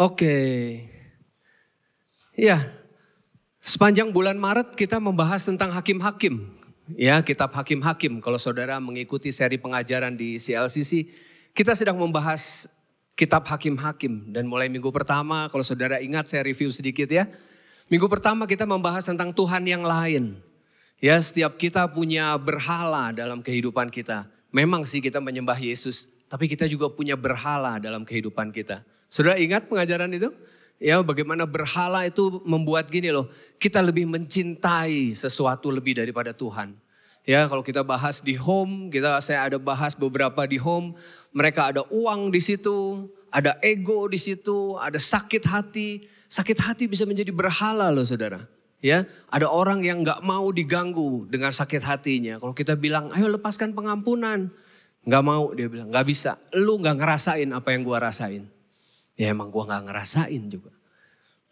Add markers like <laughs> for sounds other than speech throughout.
Oke. Ya. Sepanjang bulan Maret kita membahas tentang hakim-hakim. Ya, kitab hakim-hakim. Kalau saudara mengikuti seri pengajaran di CLCC, kita sedang membahas kitab hakim-hakim dan mulai minggu pertama kalau saudara ingat saya review sedikit ya. Minggu pertama kita membahas tentang Tuhan yang lain. Ya, setiap kita punya berhala dalam kehidupan kita. Memang sih kita menyembah Yesus, tapi kita juga punya berhala dalam kehidupan kita. Sudah ingat pengajaran itu? Ya, bagaimana berhala itu membuat gini loh, kita lebih mencintai sesuatu lebih daripada Tuhan. Ya, kalau kita bahas di home, kita saya ada bahas beberapa di home, mereka ada uang di situ, ada ego di situ, ada sakit hati. Sakit hati bisa menjadi berhala loh saudara. Ya, ada orang yang nggak mau diganggu dengan sakit hatinya. Kalau kita bilang, ayo lepaskan pengampunan, nggak mau dia bilang, nggak bisa. Lu nggak ngerasain apa yang gua rasain. Ya emang gue gak ngerasain juga.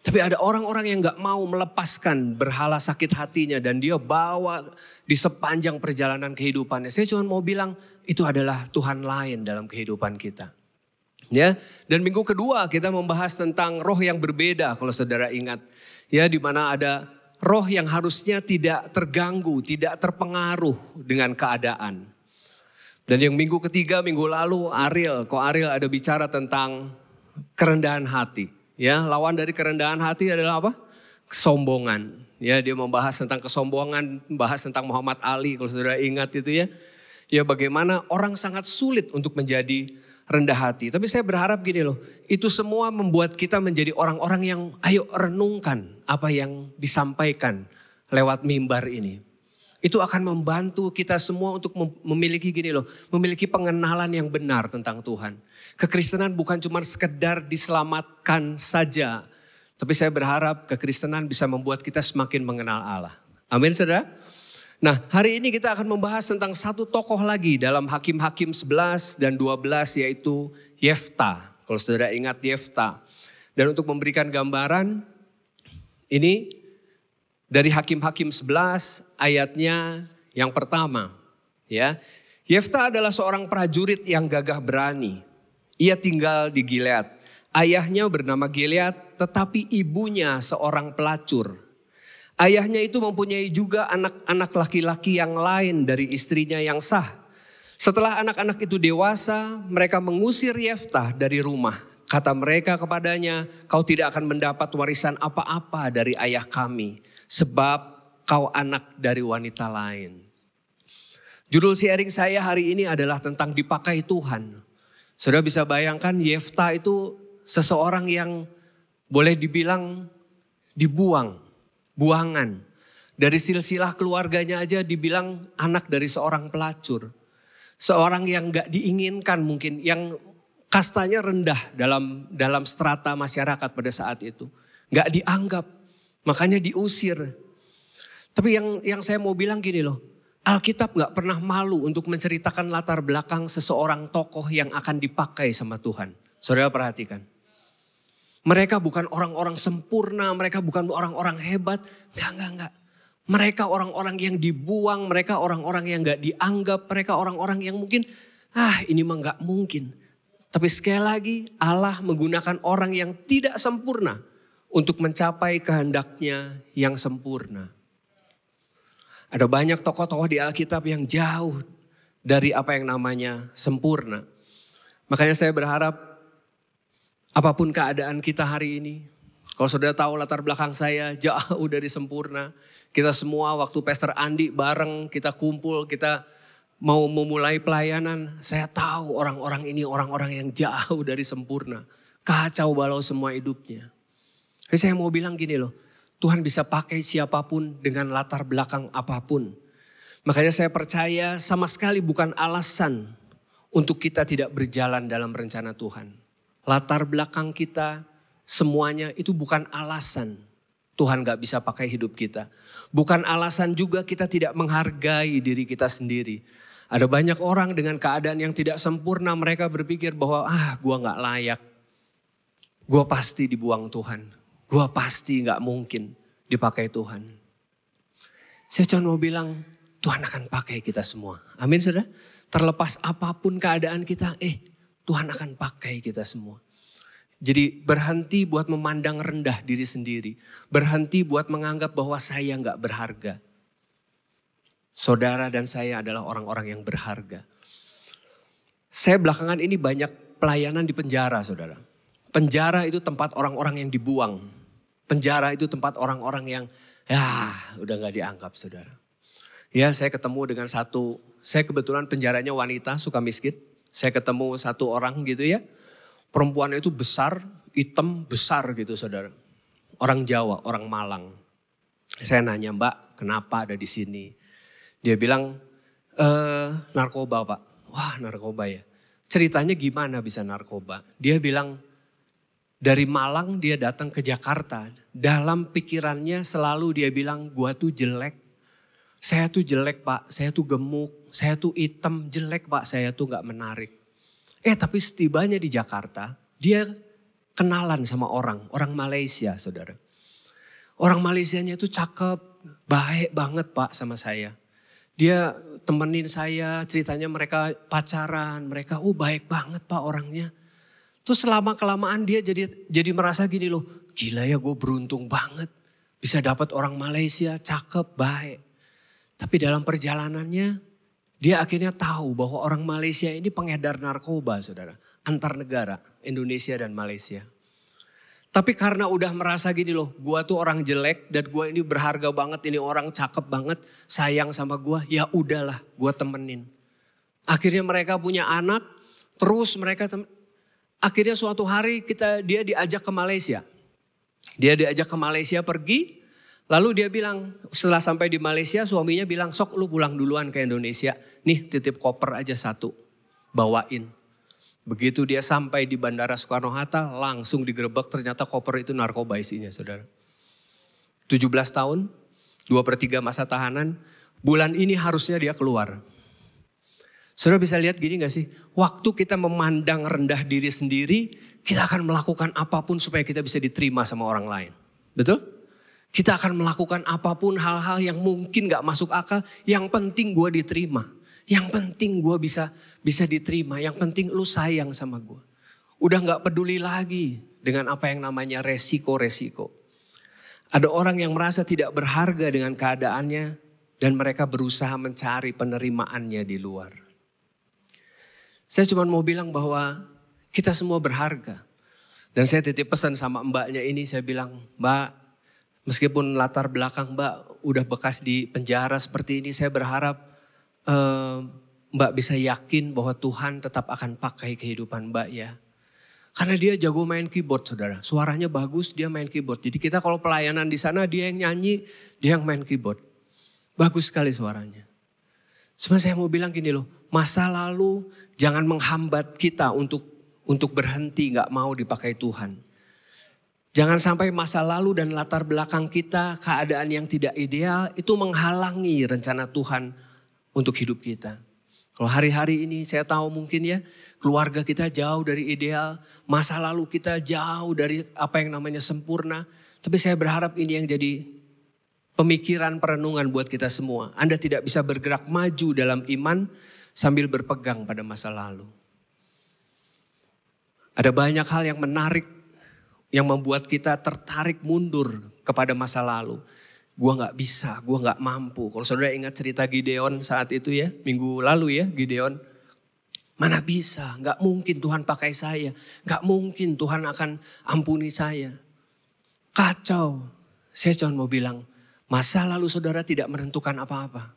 Tapi ada orang-orang yang gak mau melepaskan berhala sakit hatinya. Dan dia bawa di sepanjang perjalanan kehidupannya. Saya cuma mau bilang itu adalah Tuhan lain dalam kehidupan kita. Ya, dan minggu kedua kita membahas tentang roh yang berbeda kalau saudara ingat. Ya, di mana ada roh yang harusnya tidak terganggu, tidak terpengaruh dengan keadaan. Dan yang minggu ketiga, minggu lalu Ariel, kok Ariel ada bicara tentang kerendahan hati. Ya, lawan dari kerendahan hati adalah apa? Kesombongan. Ya, dia membahas tentang kesombongan, membahas tentang Muhammad Ali kalau saudara ingat itu ya. Ya bagaimana orang sangat sulit untuk menjadi rendah hati. Tapi saya berharap gini loh, itu semua membuat kita menjadi orang-orang yang ayo renungkan apa yang disampaikan lewat mimbar ini. Itu akan membantu kita semua untuk memiliki gini loh, memiliki pengenalan yang benar tentang Tuhan. Kekristenan bukan cuma sekedar diselamatkan saja, tapi saya berharap kekristenan bisa membuat kita semakin mengenal Allah. Amin saudara. Nah hari ini kita akan membahas tentang satu tokoh lagi dalam Hakim-Hakim 11 dan 12 yaitu Yefta. Kalau saudara ingat Yefta. Dan untuk memberikan gambaran ini dari Hakim-hakim 11 ayatnya yang pertama, ya. Yefta adalah seorang prajurit yang gagah berani. Ia tinggal di Gilead. Ayahnya bernama Gilead, tetapi ibunya seorang pelacur. Ayahnya itu mempunyai juga anak-anak laki-laki yang lain dari istrinya yang sah. Setelah anak-anak itu dewasa, mereka mengusir Yefta dari rumah. Kata mereka kepadanya, kau tidak akan mendapat warisan apa-apa dari ayah kami sebab kau anak dari wanita lain. Judul sharing saya hari ini adalah tentang dipakai Tuhan. Sudah bisa bayangkan Yefta itu seseorang yang boleh dibilang dibuang, buangan. Dari silsilah keluarganya aja dibilang anak dari seorang pelacur. Seorang yang gak diinginkan mungkin, yang kastanya rendah dalam dalam strata masyarakat pada saat itu. Gak dianggap, Makanya diusir. Tapi yang yang saya mau bilang gini loh. Alkitab gak pernah malu untuk menceritakan latar belakang seseorang tokoh yang akan dipakai sama Tuhan. Saudara perhatikan. Mereka bukan orang-orang sempurna, mereka bukan orang-orang hebat. Enggak, enggak, enggak. Mereka orang-orang yang dibuang, mereka orang-orang yang gak dianggap, mereka orang-orang yang mungkin, ah ini mah gak mungkin. Tapi sekali lagi Allah menggunakan orang yang tidak sempurna untuk mencapai kehendaknya yang sempurna. Ada banyak tokoh-tokoh di Alkitab yang jauh dari apa yang namanya sempurna. Makanya saya berharap apapun keadaan kita hari ini, kalau sudah tahu latar belakang saya <laughs> jauh dari sempurna, kita semua waktu Pastor Andi bareng kita kumpul, kita mau memulai pelayanan, saya tahu orang-orang ini orang-orang yang jauh dari sempurna. Kacau balau semua hidupnya. Jadi saya mau bilang gini loh, Tuhan bisa pakai siapapun dengan latar belakang apapun. Makanya saya percaya sama sekali bukan alasan untuk kita tidak berjalan dalam rencana Tuhan. Latar belakang kita semuanya itu bukan alasan Tuhan gak bisa pakai hidup kita. Bukan alasan juga kita tidak menghargai diri kita sendiri. Ada banyak orang dengan keadaan yang tidak sempurna mereka berpikir bahwa ah gua gak layak. Gua pasti dibuang Tuhan gue pasti nggak mungkin dipakai Tuhan. Saya cuma mau bilang, Tuhan akan pakai kita semua. Amin saudara. Terlepas apapun keadaan kita, eh Tuhan akan pakai kita semua. Jadi berhenti buat memandang rendah diri sendiri. Berhenti buat menganggap bahwa saya nggak berharga. Saudara dan saya adalah orang-orang yang berharga. Saya belakangan ini banyak pelayanan di penjara saudara. Penjara itu tempat orang-orang yang dibuang. Penjara itu tempat orang-orang yang ya udah nggak dianggap saudara. Ya saya ketemu dengan satu, saya kebetulan penjaranya wanita suka miskin. Saya ketemu satu orang gitu ya. Perempuan itu besar, hitam besar gitu saudara. Orang Jawa, orang Malang. Saya nanya mbak kenapa ada di sini. Dia bilang e, narkoba pak. Wah narkoba ya. Ceritanya gimana bisa narkoba? Dia bilang dari Malang dia datang ke Jakarta. Dalam pikirannya selalu dia bilang, gua tuh jelek. Saya tuh jelek pak, saya tuh gemuk, saya tuh hitam, jelek pak, saya tuh gak menarik. Eh tapi setibanya di Jakarta, dia kenalan sama orang, orang Malaysia saudara. Orang Malaysianya itu cakep, baik banget pak sama saya. Dia temenin saya, ceritanya mereka pacaran, mereka oh baik banget pak orangnya. Terus selama-kelamaan dia jadi jadi merasa gini loh, gila ya gue beruntung banget. Bisa dapat orang Malaysia, cakep, baik. Tapi dalam perjalanannya dia akhirnya tahu bahwa orang Malaysia ini pengedar narkoba saudara. Antar negara, Indonesia dan Malaysia. Tapi karena udah merasa gini loh, gue tuh orang jelek dan gue ini berharga banget, ini orang cakep banget, sayang sama gue, ya udahlah gue temenin. Akhirnya mereka punya anak, terus mereka Akhirnya suatu hari kita dia diajak ke Malaysia. Dia diajak ke Malaysia pergi. Lalu dia bilang setelah sampai di Malaysia suaminya bilang sok lu pulang duluan ke Indonesia. Nih titip koper aja satu. Bawain. Begitu dia sampai di Bandara Soekarno-Hatta langsung digerebek ternyata koper itu narkoba isinya saudara. 17 tahun, 2 per 3 masa tahanan. Bulan ini harusnya dia keluar. Saudara bisa lihat gini gak sih? waktu kita memandang rendah diri sendiri, kita akan melakukan apapun supaya kita bisa diterima sama orang lain. Betul? Kita akan melakukan apapun hal-hal yang mungkin gak masuk akal, yang penting gue diterima. Yang penting gue bisa bisa diterima, yang penting lu sayang sama gue. Udah gak peduli lagi dengan apa yang namanya resiko-resiko. Ada orang yang merasa tidak berharga dengan keadaannya dan mereka berusaha mencari penerimaannya di luar. Saya cuma mau bilang bahwa kita semua berharga. Dan saya titip pesan sama mbaknya ini, saya bilang, mbak, meskipun latar belakang mbak udah bekas di penjara seperti ini, saya berharap eh, mbak bisa yakin bahwa Tuhan tetap akan pakai kehidupan mbak ya. Karena dia jago main keyboard saudara, suaranya bagus dia main keyboard. Jadi kita kalau pelayanan di sana dia yang nyanyi, dia yang main keyboard. Bagus sekali suaranya. Cuma saya mau bilang gini loh, masa lalu jangan menghambat kita untuk untuk berhenti nggak mau dipakai Tuhan. Jangan sampai masa lalu dan latar belakang kita, keadaan yang tidak ideal itu menghalangi rencana Tuhan untuk hidup kita. Kalau hari-hari ini saya tahu mungkin ya keluarga kita jauh dari ideal, masa lalu kita jauh dari apa yang namanya sempurna. Tapi saya berharap ini yang jadi pemikiran perenungan buat kita semua. Anda tidak bisa bergerak maju dalam iman sambil berpegang pada masa lalu. Ada banyak hal yang menarik yang membuat kita tertarik mundur kepada masa lalu. Gua nggak bisa, gua nggak mampu. Kalau saudara ingat cerita Gideon saat itu ya, minggu lalu ya Gideon. Mana bisa, Gak mungkin Tuhan pakai saya. Gak mungkin Tuhan akan ampuni saya. Kacau. Saya cuma mau bilang, Masa lalu saudara tidak menentukan apa-apa.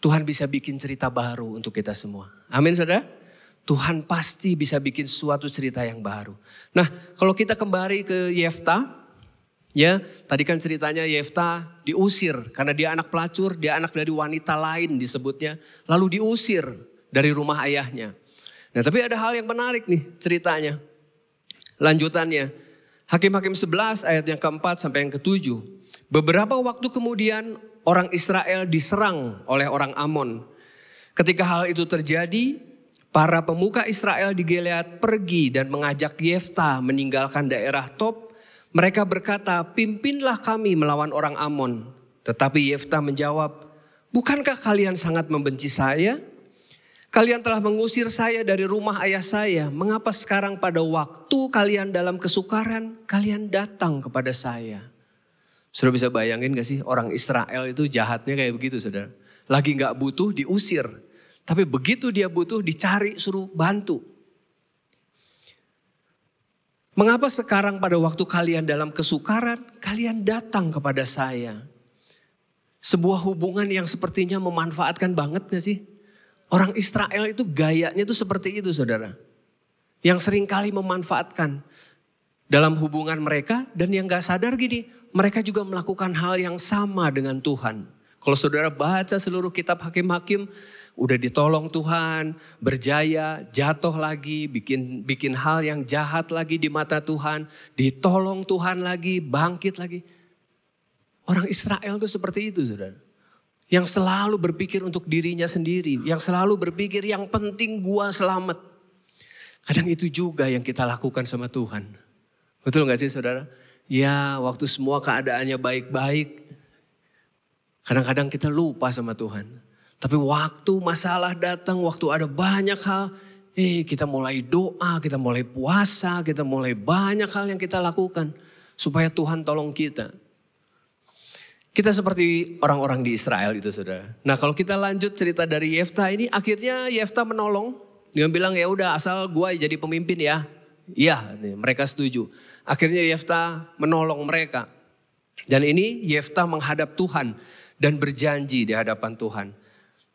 Tuhan bisa bikin cerita baru untuk kita semua. Amin saudara. Tuhan pasti bisa bikin suatu cerita yang baru. Nah kalau kita kembali ke Yefta. Ya, tadi kan ceritanya Yefta diusir karena dia anak pelacur, dia anak dari wanita lain disebutnya, lalu diusir dari rumah ayahnya. Nah, tapi ada hal yang menarik nih ceritanya. Lanjutannya, Hakim-hakim 11 ayat yang keempat sampai yang ketujuh. Beberapa waktu kemudian orang Israel diserang oleh orang Amon. Ketika hal itu terjadi, para pemuka Israel di Gilead pergi dan mengajak Yefta meninggalkan daerah Top. Mereka berkata, pimpinlah kami melawan orang Amon. Tetapi Yefta menjawab, bukankah kalian sangat membenci saya? Kalian telah mengusir saya dari rumah ayah saya. Mengapa sekarang pada waktu kalian dalam kesukaran, kalian datang kepada saya?' sudah bisa bayangin gak sih orang Israel itu jahatnya kayak begitu saudara. Lagi gak butuh diusir. Tapi begitu dia butuh dicari suruh bantu. Mengapa sekarang pada waktu kalian dalam kesukaran, kalian datang kepada saya? Sebuah hubungan yang sepertinya memanfaatkan banget gak sih? Orang Israel itu gayanya tuh seperti itu saudara. Yang seringkali memanfaatkan dalam hubungan mereka dan yang gak sadar gini, mereka juga melakukan hal yang sama dengan Tuhan. Kalau saudara baca seluruh kitab hakim-hakim, udah ditolong Tuhan, berjaya, jatuh lagi, bikin bikin hal yang jahat lagi di mata Tuhan, ditolong Tuhan lagi, bangkit lagi. Orang Israel tuh seperti itu, Saudara. Yang selalu berpikir untuk dirinya sendiri, yang selalu berpikir yang penting gua selamat. Kadang itu juga yang kita lakukan sama Tuhan. Betul nggak sih, Saudara? Ya waktu semua keadaannya baik-baik. Kadang-kadang kita lupa sama Tuhan. Tapi waktu masalah datang, waktu ada banyak hal. Eh kita mulai doa, kita mulai puasa, kita mulai banyak hal yang kita lakukan. Supaya Tuhan tolong kita. Kita seperti orang-orang di Israel itu saudara. Nah kalau kita lanjut cerita dari Yefta ini akhirnya Yefta menolong. Dia bilang ya udah asal gue jadi pemimpin ya. Iya mereka setuju. Akhirnya Yefta menolong mereka. Dan ini Yefta menghadap Tuhan dan berjanji di hadapan Tuhan.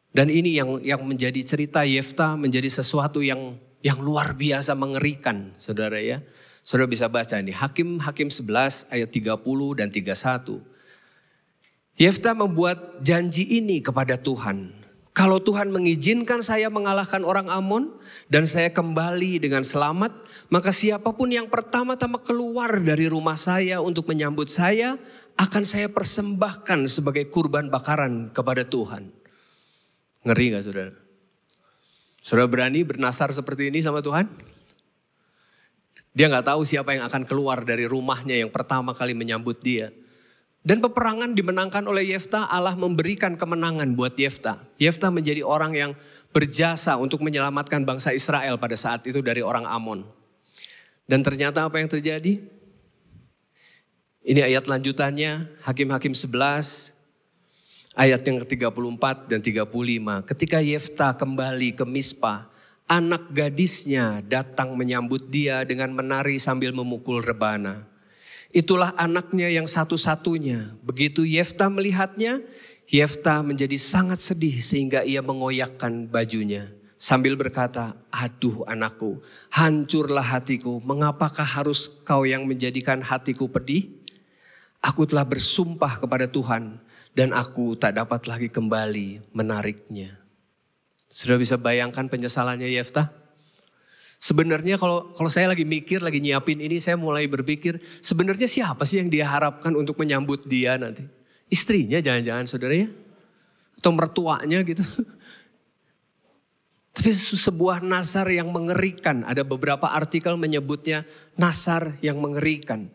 Dan ini yang yang menjadi cerita Yefta menjadi sesuatu yang yang luar biasa mengerikan, Saudara ya. Saudara bisa baca ini Hakim Hakim 11 ayat 30 dan 31. Yefta membuat janji ini kepada Tuhan. Kalau Tuhan mengizinkan saya mengalahkan orang Amon dan saya kembali dengan selamat, maka siapapun yang pertama-tama keluar dari rumah saya untuk menyambut saya, akan saya persembahkan sebagai kurban bakaran kepada Tuhan. Ngeri gak saudara? Saudara berani bernasar seperti ini sama Tuhan? Dia nggak tahu siapa yang akan keluar dari rumahnya yang pertama kali menyambut dia. Dan peperangan dimenangkan oleh Yefta, Allah memberikan kemenangan buat Yefta. Yefta menjadi orang yang berjasa untuk menyelamatkan bangsa Israel pada saat itu dari orang Amon. Dan ternyata apa yang terjadi? Ini ayat lanjutannya, Hakim-Hakim 11, ayat yang ke-34 dan 35. Ketika Yefta kembali ke Mispa, anak gadisnya datang menyambut dia dengan menari sambil memukul rebana. Itulah anaknya yang satu-satunya. Begitu Yefta melihatnya, Yefta menjadi sangat sedih sehingga ia mengoyakkan bajunya. Sambil berkata, aduh anakku, hancurlah hatiku. Mengapakah harus kau yang menjadikan hatiku pedih? Aku telah bersumpah kepada Tuhan dan aku tak dapat lagi kembali menariknya. Sudah bisa bayangkan penyesalannya Yefta? Sebenarnya kalau kalau saya lagi mikir, lagi nyiapin ini, saya mulai berpikir sebenarnya siapa sih yang dia harapkan untuk menyambut dia nanti? Istrinya jangan-jangan saudara ya? Atau mertuanya gitu. <laughs> Tapi sebuah nasar yang mengerikan. Ada beberapa artikel menyebutnya nasar yang mengerikan.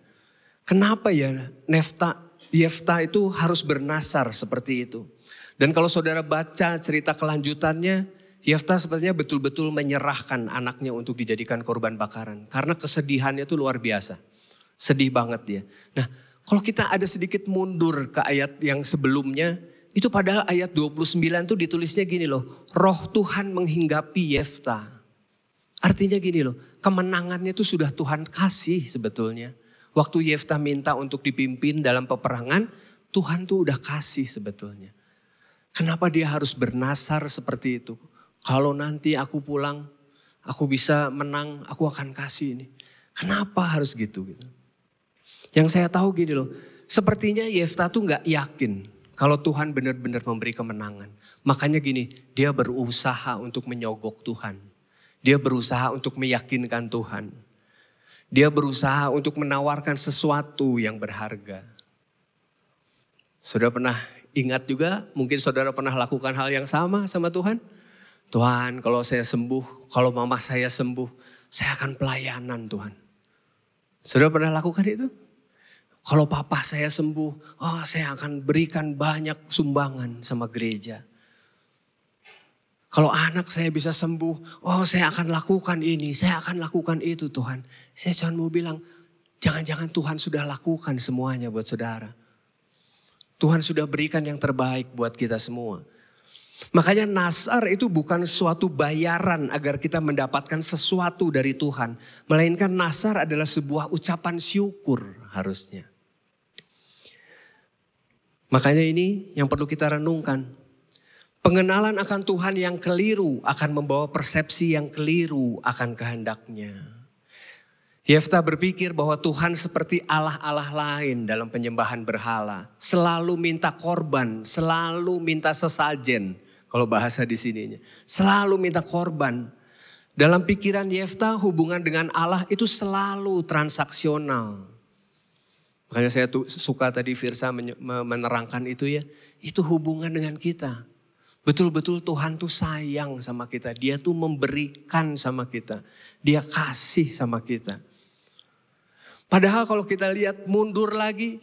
Kenapa ya Nefta, Yefta itu harus bernasar seperti itu? Dan kalau saudara baca cerita kelanjutannya, Yefta sebenarnya betul-betul menyerahkan anaknya untuk dijadikan korban bakaran. Karena kesedihannya itu luar biasa. Sedih banget dia. Nah kalau kita ada sedikit mundur ke ayat yang sebelumnya. Itu padahal ayat 29 itu ditulisnya gini loh. Roh Tuhan menghinggapi Yefta. Artinya gini loh. Kemenangannya itu sudah Tuhan kasih sebetulnya. Waktu Yefta minta untuk dipimpin dalam peperangan. Tuhan tuh udah kasih sebetulnya. Kenapa dia harus bernasar seperti itu? Kalau nanti aku pulang, aku bisa menang, aku akan kasih ini. Kenapa harus gitu? gitu. Yang saya tahu gini loh, sepertinya Yefta tuh gak yakin kalau Tuhan benar-benar memberi kemenangan. Makanya gini, dia berusaha untuk menyogok Tuhan. Dia berusaha untuk meyakinkan Tuhan. Dia berusaha untuk menawarkan sesuatu yang berharga. Saudara pernah ingat juga, mungkin saudara pernah lakukan hal yang sama sama Tuhan? Tuhan kalau saya sembuh, kalau mama saya sembuh, saya akan pelayanan Tuhan. Sudah pernah lakukan itu? Kalau papa saya sembuh, oh saya akan berikan banyak sumbangan sama gereja. Kalau anak saya bisa sembuh, oh saya akan lakukan ini, saya akan lakukan itu Tuhan. Saya cuma mau bilang, jangan-jangan Tuhan sudah lakukan semuanya buat saudara. Tuhan sudah berikan yang terbaik buat kita semua. Makanya nasar itu bukan suatu bayaran agar kita mendapatkan sesuatu dari Tuhan. Melainkan nasar adalah sebuah ucapan syukur harusnya. Makanya ini yang perlu kita renungkan. Pengenalan akan Tuhan yang keliru akan membawa persepsi yang keliru akan kehendaknya. Yefta berpikir bahwa Tuhan seperti Allah-Allah lain dalam penyembahan berhala. Selalu minta korban, selalu minta sesajen kalau bahasa di sininya. Selalu minta korban. Dalam pikiran Yefta hubungan dengan Allah itu selalu transaksional. Makanya saya tuh suka tadi Firsa menerangkan itu ya. Itu hubungan dengan kita. Betul-betul Tuhan tuh sayang sama kita. Dia tuh memberikan sama kita. Dia kasih sama kita. Padahal kalau kita lihat mundur lagi.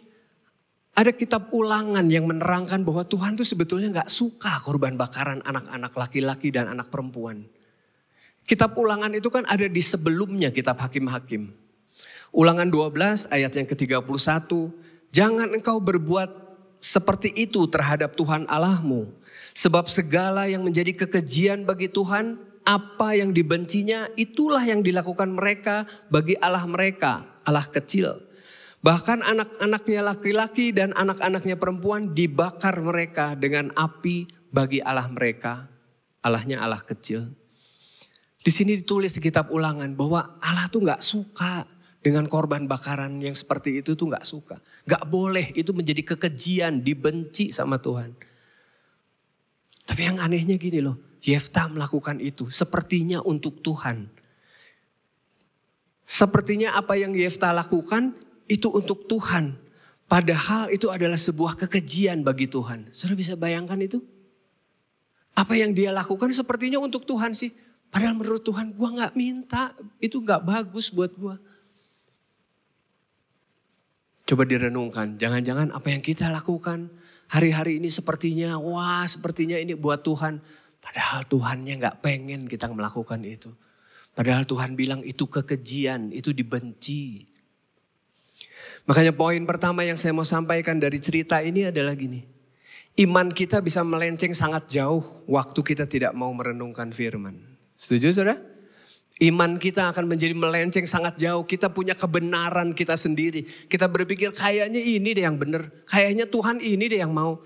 Ada kitab ulangan yang menerangkan bahwa Tuhan itu sebetulnya nggak suka korban bakaran anak-anak laki-laki dan anak perempuan. Kitab ulangan itu kan ada di sebelumnya kitab hakim-hakim. Ulangan 12 ayat yang ke-31. Jangan engkau berbuat seperti itu terhadap Tuhan Allahmu. Sebab segala yang menjadi kekejian bagi Tuhan, apa yang dibencinya itulah yang dilakukan mereka bagi Allah mereka, Allah kecil. Bahkan anak-anaknya laki-laki dan anak-anaknya perempuan dibakar mereka dengan api bagi Allah mereka. Allahnya Allah kecil. Di sini ditulis di kitab ulangan bahwa Allah tuh gak suka dengan korban bakaran yang seperti itu tuh gak suka. Gak boleh itu menjadi kekejian, dibenci sama Tuhan. Tapi yang anehnya gini loh, Yefta melakukan itu sepertinya untuk Tuhan. Sepertinya apa yang Yefta lakukan itu untuk Tuhan. Padahal itu adalah sebuah kekejian bagi Tuhan. Saudara bisa bayangkan itu? Apa yang dia lakukan sepertinya untuk Tuhan sih. Padahal menurut Tuhan gue gak minta. Itu gak bagus buat gue. Coba direnungkan. Jangan-jangan apa yang kita lakukan hari-hari ini sepertinya. Wah sepertinya ini buat Tuhan. Padahal Tuhannya gak pengen kita melakukan itu. Padahal Tuhan bilang itu kekejian, itu dibenci. Makanya poin pertama yang saya mau sampaikan dari cerita ini adalah gini. Iman kita bisa melenceng sangat jauh waktu kita tidak mau merenungkan firman. Setuju saudara? Iman kita akan menjadi melenceng sangat jauh. Kita punya kebenaran kita sendiri. Kita berpikir kayaknya ini deh yang benar. Kayaknya Tuhan ini deh yang mau.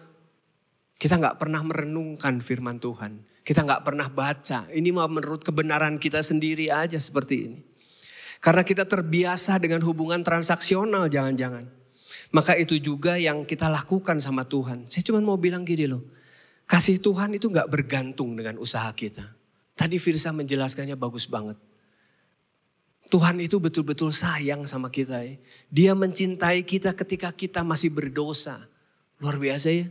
Kita nggak pernah merenungkan firman Tuhan. Kita nggak pernah baca. Ini mau menurut kebenaran kita sendiri aja seperti ini. Karena kita terbiasa dengan hubungan transaksional jangan-jangan. Maka itu juga yang kita lakukan sama Tuhan. Saya cuma mau bilang gini loh. Kasih Tuhan itu gak bergantung dengan usaha kita. Tadi Firsa menjelaskannya bagus banget. Tuhan itu betul-betul sayang sama kita. Ya. Dia mencintai kita ketika kita masih berdosa. Luar biasa ya.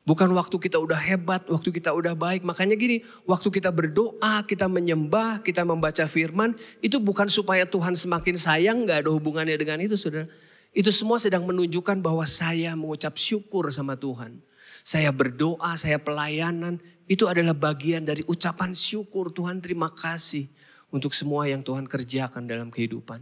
Bukan waktu kita udah hebat, waktu kita udah baik. Makanya gini, waktu kita berdoa, kita menyembah, kita membaca firman, itu bukan supaya Tuhan semakin sayang, gak ada hubungannya dengan itu saudara. Itu semua sedang menunjukkan bahwa saya mengucap syukur sama Tuhan. Saya berdoa, saya pelayanan, itu adalah bagian dari ucapan syukur Tuhan terima kasih untuk semua yang Tuhan kerjakan dalam kehidupan.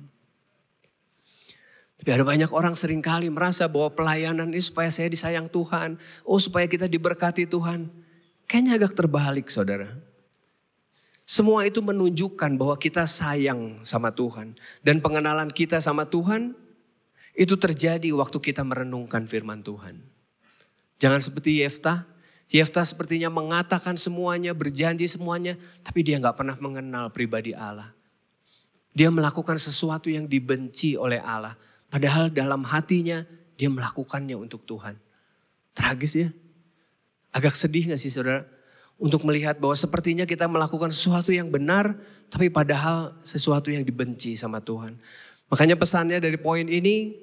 Tapi ada banyak orang seringkali merasa bahwa pelayanan ini supaya saya disayang Tuhan. Oh supaya kita diberkati Tuhan. Kayaknya agak terbalik saudara. Semua itu menunjukkan bahwa kita sayang sama Tuhan. Dan pengenalan kita sama Tuhan itu terjadi waktu kita merenungkan firman Tuhan. Jangan seperti Yefta. Yefta sepertinya mengatakan semuanya, berjanji semuanya. Tapi dia nggak pernah mengenal pribadi Allah. Dia melakukan sesuatu yang dibenci oleh Allah Padahal dalam hatinya dia melakukannya untuk Tuhan. Tragis ya. Agak sedih gak sih saudara? Untuk melihat bahwa sepertinya kita melakukan sesuatu yang benar, tapi padahal sesuatu yang dibenci sama Tuhan. Makanya pesannya dari poin ini,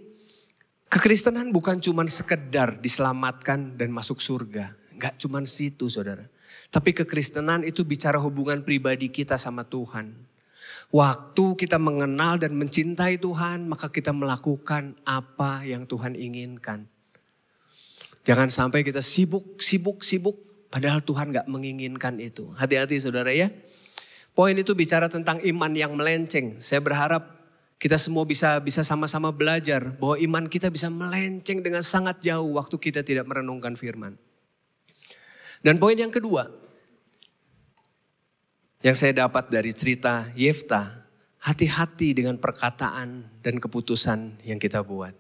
kekristenan bukan cuma sekedar diselamatkan dan masuk surga. Gak cuma situ saudara. Tapi kekristenan itu bicara hubungan pribadi kita sama Tuhan. Waktu kita mengenal dan mencintai Tuhan, maka kita melakukan apa yang Tuhan inginkan. Jangan sampai kita sibuk, sibuk, sibuk, padahal Tuhan gak menginginkan itu. Hati-hati saudara ya. Poin itu bicara tentang iman yang melenceng. Saya berharap kita semua bisa bisa sama-sama belajar bahwa iman kita bisa melenceng dengan sangat jauh waktu kita tidak merenungkan firman. Dan poin yang kedua, yang saya dapat dari cerita Yefta, hati-hati dengan perkataan dan keputusan yang kita buat.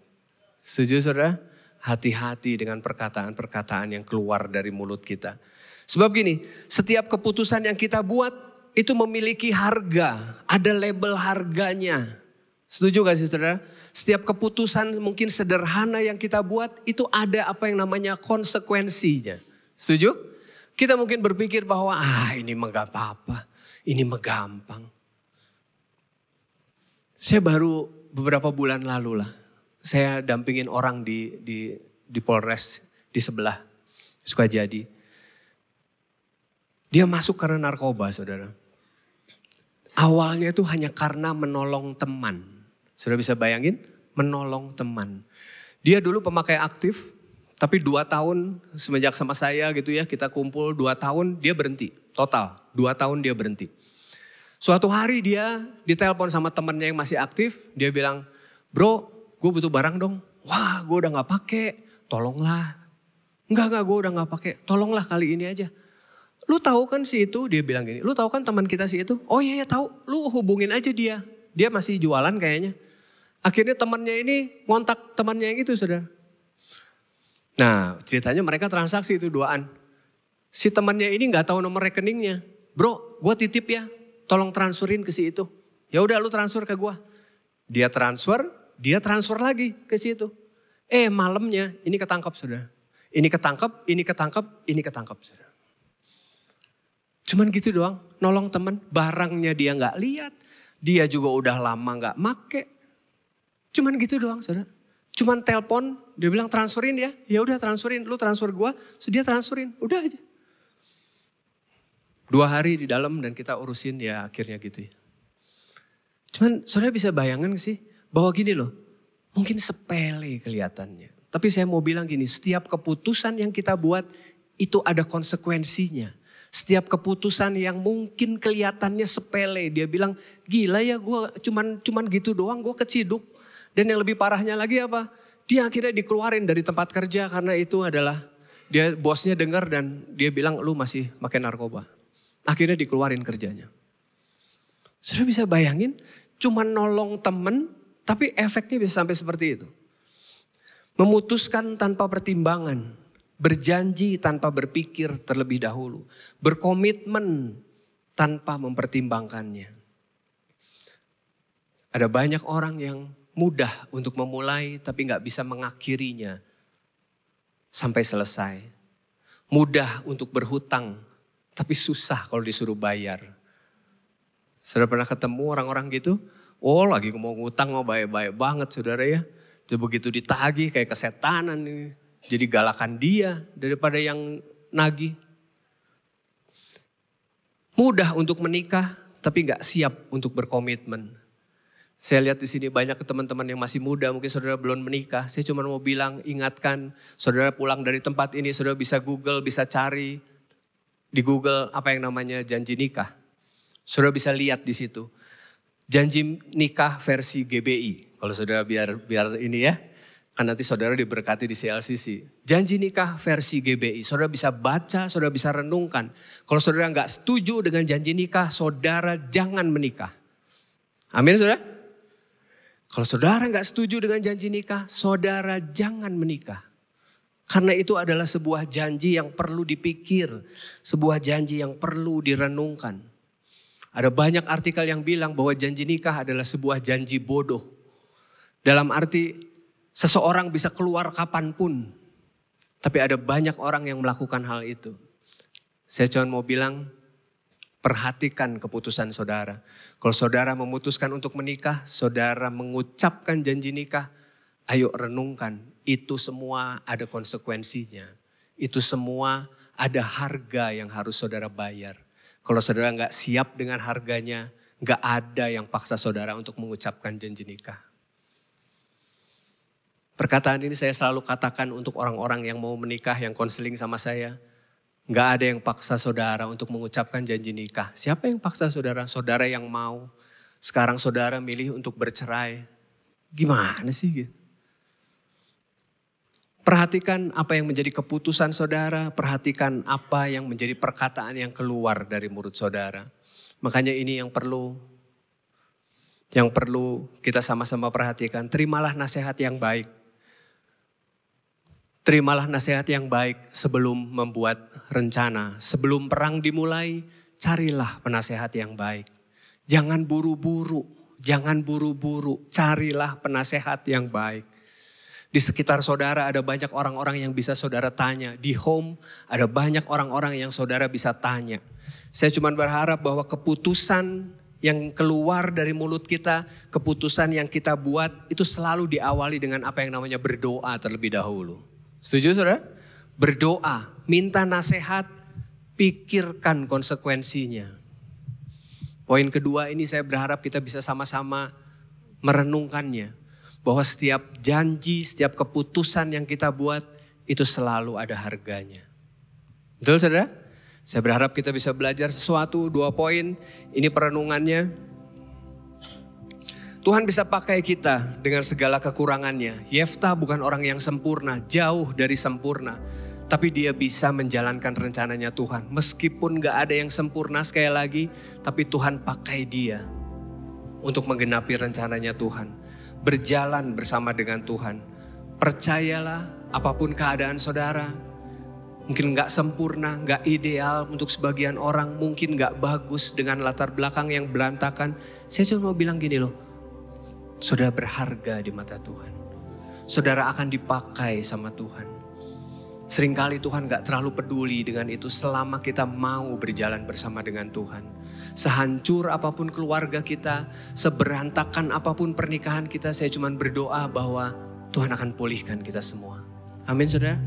Setuju saudara? Hati-hati dengan perkataan-perkataan yang keluar dari mulut kita. Sebab gini, setiap keputusan yang kita buat itu memiliki harga, ada label harganya. Setuju gak sih saudara? Setiap keputusan mungkin sederhana yang kita buat itu ada apa yang namanya konsekuensinya. Setuju? Kita mungkin berpikir bahwa ah ini mah gak apa-apa ini mah gampang. Saya baru beberapa bulan lalu lah, saya dampingin orang di di di Polres di sebelah suka jadi Dia masuk karena narkoba, saudara. Awalnya itu hanya karena menolong teman. Sudah bisa bayangin? Menolong teman. Dia dulu pemakai aktif, tapi dua tahun semenjak sama saya gitu ya kita kumpul dua tahun dia berhenti total. Dua tahun dia berhenti. Suatu hari dia ditelepon sama temennya yang masih aktif. Dia bilang, bro gue butuh barang dong. Wah gue udah nggak pakai, tolonglah. nggak nggak gue udah nggak pakai, tolonglah kali ini aja. Lu tahu kan si itu, dia bilang gini, lu tahu kan teman kita si itu? Oh iya, ya tahu, lu hubungin aja dia. Dia masih jualan kayaknya. Akhirnya temannya ini ngontak temannya yang itu saudara. Nah ceritanya mereka transaksi itu duaan. Si temannya ini nggak tahu nomor rekeningnya. Bro, gue titip ya, tolong transferin ke si itu. Ya udah lu transfer ke gue. Dia transfer, dia transfer lagi ke si itu Eh malamnya ini ketangkap sudah Ini ketangkap, ini ketangkap, ini ketangkap sudah Cuman gitu doang, nolong temen. Barangnya dia nggak lihat, dia juga udah lama nggak make. Cuman gitu doang saudara. Cuman telpon, dia bilang transferin ya. Ya udah transferin, lu transfer gua, so transferin. Udah aja. Dua hari di dalam dan kita urusin ya akhirnya gitu ya. Cuman saudara bisa bayangkan sih bahwa gini loh, mungkin sepele kelihatannya. Tapi saya mau bilang gini, setiap keputusan yang kita buat itu ada konsekuensinya. Setiap keputusan yang mungkin kelihatannya sepele, dia bilang, gila ya gue cuman cuman gitu doang, gue keciduk. Dan yang lebih parahnya lagi apa? Dia akhirnya dikeluarin dari tempat kerja karena itu adalah dia bosnya dengar dan dia bilang lu masih pakai narkoba. Akhirnya dikeluarin kerjanya. Sudah bisa bayangin, cuma nolong temen tapi efeknya bisa sampai seperti itu. Memutuskan tanpa pertimbangan, berjanji tanpa berpikir terlebih dahulu, berkomitmen tanpa mempertimbangkannya. Ada banyak orang yang mudah untuk memulai tapi nggak bisa mengakhirinya sampai selesai. Mudah untuk berhutang tapi susah kalau disuruh bayar. sudah pernah ketemu orang-orang gitu? Oh lagi mau ngutang mau baik-baik banget saudara ya. Jadi begitu ditagih kayak kesetanan ini. Jadi galakan dia daripada yang nagih. Mudah untuk menikah tapi nggak siap untuk berkomitmen saya lihat di sini banyak teman-teman yang masih muda, mungkin saudara belum menikah. Saya cuma mau bilang, ingatkan saudara pulang dari tempat ini, saudara bisa Google, bisa cari di Google apa yang namanya janji nikah. Saudara bisa lihat di situ. Janji nikah versi GBI. Kalau saudara biar biar ini ya, kan nanti saudara diberkati di CLCC. Janji nikah versi GBI. Saudara bisa baca, saudara bisa renungkan. Kalau saudara nggak setuju dengan janji nikah, saudara jangan menikah. Amin saudara? Kalau saudara nggak setuju dengan janji nikah, saudara jangan menikah. Karena itu adalah sebuah janji yang perlu dipikir, sebuah janji yang perlu direnungkan. Ada banyak artikel yang bilang bahwa janji nikah adalah sebuah janji bodoh. Dalam arti seseorang bisa keluar kapanpun. Tapi ada banyak orang yang melakukan hal itu. Saya cuma mau bilang Perhatikan keputusan saudara. Kalau saudara memutuskan untuk menikah, saudara mengucapkan janji nikah, ayo renungkan. Itu semua ada konsekuensinya. Itu semua ada harga yang harus saudara bayar. Kalau saudara nggak siap dengan harganya, nggak ada yang paksa saudara untuk mengucapkan janji nikah. Perkataan ini saya selalu katakan untuk orang-orang yang mau menikah, yang konseling sama saya Nggak ada yang paksa saudara untuk mengucapkan janji nikah. Siapa yang paksa saudara? Saudara yang mau. Sekarang saudara milih untuk bercerai. Gimana sih gitu? Perhatikan apa yang menjadi keputusan saudara, perhatikan apa yang menjadi perkataan yang keluar dari mulut saudara. Makanya ini yang perlu yang perlu kita sama-sama perhatikan. Terimalah nasihat yang baik. Terimalah nasihat yang baik sebelum membuat rencana. Sebelum perang dimulai, carilah penasehat yang baik. Jangan buru-buru, jangan buru-buru, carilah penasehat yang baik. Di sekitar saudara ada banyak orang-orang yang bisa saudara tanya. Di home ada banyak orang-orang yang saudara bisa tanya. Saya cuma berharap bahwa keputusan yang keluar dari mulut kita, keputusan yang kita buat itu selalu diawali dengan apa yang namanya berdoa terlebih dahulu. Setuju saudara? Berdoa, minta nasihat, pikirkan konsekuensinya. Poin kedua ini saya berharap kita bisa sama-sama merenungkannya. Bahwa setiap janji, setiap keputusan yang kita buat itu selalu ada harganya. Betul saudara? Saya berharap kita bisa belajar sesuatu, dua poin. Ini perenungannya. Tuhan bisa pakai kita dengan segala kekurangannya. Yefta bukan orang yang sempurna, jauh dari sempurna. Tapi dia bisa menjalankan rencananya Tuhan. Meskipun gak ada yang sempurna sekali lagi, tapi Tuhan pakai dia untuk menggenapi rencananya Tuhan. Berjalan bersama dengan Tuhan. Percayalah apapun keadaan saudara, mungkin gak sempurna, gak ideal untuk sebagian orang, mungkin gak bagus dengan latar belakang yang berantakan. Saya cuma mau bilang gini loh, Saudara berharga di mata Tuhan. Saudara akan dipakai sama Tuhan. Seringkali Tuhan gak terlalu peduli dengan itu selama kita mau berjalan bersama dengan Tuhan. Sehancur apapun keluarga kita, seberantakan apapun pernikahan kita, saya cuma berdoa bahwa Tuhan akan pulihkan kita semua. Amin saudara.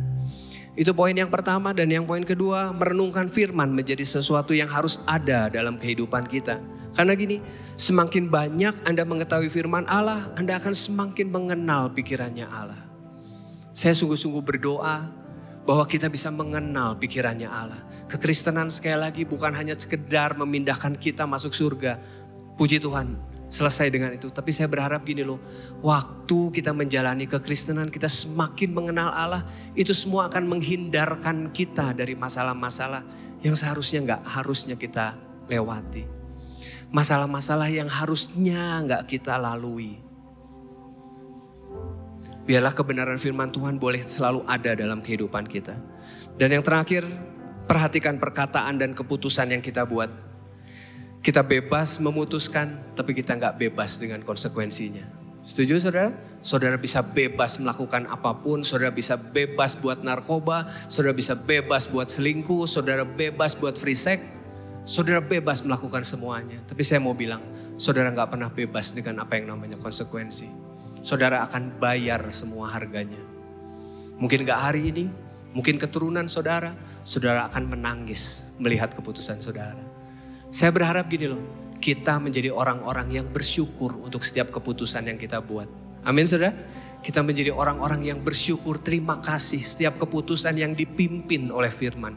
Itu poin yang pertama dan yang poin kedua merenungkan firman menjadi sesuatu yang harus ada dalam kehidupan kita. Karena gini, semakin banyak Anda mengetahui firman Allah, Anda akan semakin mengenal pikirannya Allah. Saya sungguh-sungguh berdoa bahwa kita bisa mengenal pikirannya Allah. Kekristenan sekali lagi bukan hanya sekedar memindahkan kita masuk surga. Puji Tuhan, selesai dengan itu. Tapi saya berharap gini loh, waktu kita menjalani kekristenan, kita semakin mengenal Allah, itu semua akan menghindarkan kita dari masalah-masalah yang seharusnya nggak harusnya kita lewati. Masalah-masalah yang harusnya nggak kita lalui. Biarlah kebenaran firman Tuhan boleh selalu ada dalam kehidupan kita. Dan yang terakhir, perhatikan perkataan dan keputusan yang kita buat kita bebas memutuskan, tapi kita nggak bebas dengan konsekuensinya. Setuju saudara? Saudara bisa bebas melakukan apapun, saudara bisa bebas buat narkoba, saudara bisa bebas buat selingkuh, saudara bebas buat free sex, saudara bebas melakukan semuanya. Tapi saya mau bilang, saudara nggak pernah bebas dengan apa yang namanya konsekuensi. Saudara akan bayar semua harganya. Mungkin nggak hari ini, mungkin keturunan saudara, saudara akan menangis melihat keputusan saudara. Saya berharap gini loh, kita menjadi orang-orang yang bersyukur untuk setiap keputusan yang kita buat. Amin saudara. Kita menjadi orang-orang yang bersyukur, terima kasih setiap keputusan yang dipimpin oleh firman.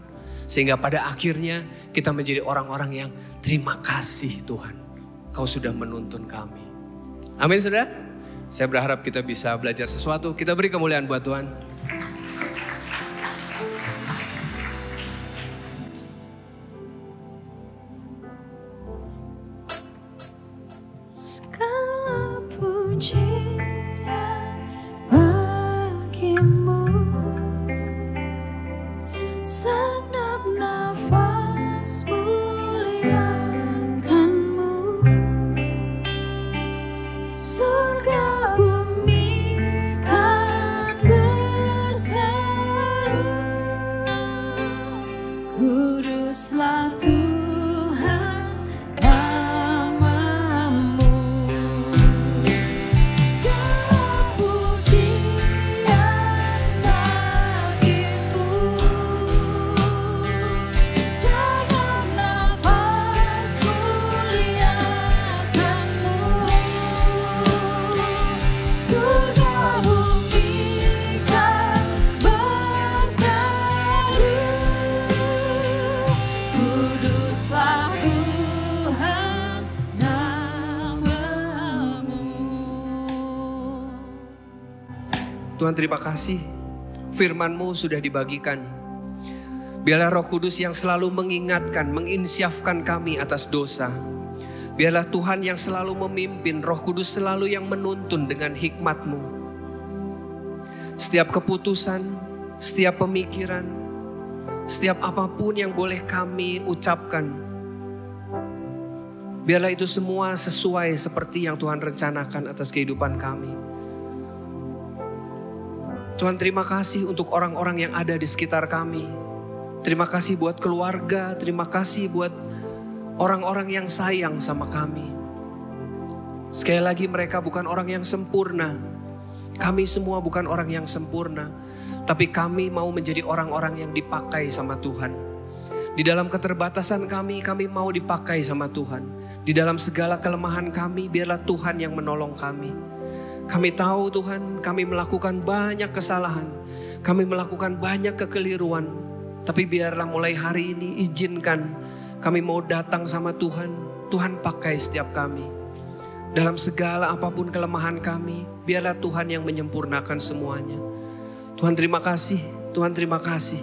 Sehingga pada akhirnya kita menjadi orang-orang yang terima kasih Tuhan. Kau sudah menuntun kami. Amin saudara. Saya berharap kita bisa belajar sesuatu. Kita beri kemuliaan buat Tuhan. 情。Tuhan terima kasih FirmanMu sudah dibagikan. Biarlah roh kudus yang selalu mengingatkan, menginsyafkan kami atas dosa. Biarlah Tuhan yang selalu memimpin, roh kudus selalu yang menuntun dengan hikmatMu. Setiap keputusan, setiap pemikiran, setiap apapun yang boleh kami ucapkan, Biarlah itu semua sesuai seperti yang Tuhan rencanakan atas kehidupan kami. Tuhan terima kasih untuk orang-orang yang ada di sekitar kami. Terima kasih buat keluarga, terima kasih buat orang-orang yang sayang sama kami. Sekali lagi mereka bukan orang yang sempurna. Kami semua bukan orang yang sempurna. Tapi kami mau menjadi orang-orang yang dipakai sama Tuhan. Di dalam keterbatasan kami, kami mau dipakai sama Tuhan. Di dalam segala kelemahan kami, biarlah Tuhan yang menolong kami. Kami tahu Tuhan, kami melakukan banyak kesalahan. Kami melakukan banyak kekeliruan. Tapi biarlah mulai hari ini izinkan kami mau datang sama Tuhan. Tuhan pakai setiap kami. Dalam segala apapun kelemahan kami, biarlah Tuhan yang menyempurnakan semuanya. Tuhan terima kasih, Tuhan terima kasih.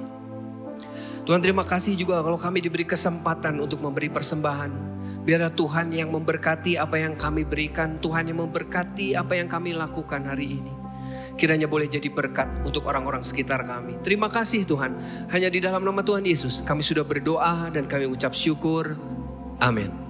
Tuhan terima kasih juga kalau kami diberi kesempatan untuk memberi persembahan biarlah Tuhan yang memberkati apa yang kami berikan, Tuhan yang memberkati apa yang kami lakukan hari ini. Kiranya boleh jadi berkat untuk orang-orang sekitar kami. Terima kasih Tuhan. Hanya di dalam nama Tuhan Yesus kami sudah berdoa dan kami ucap syukur. Amin.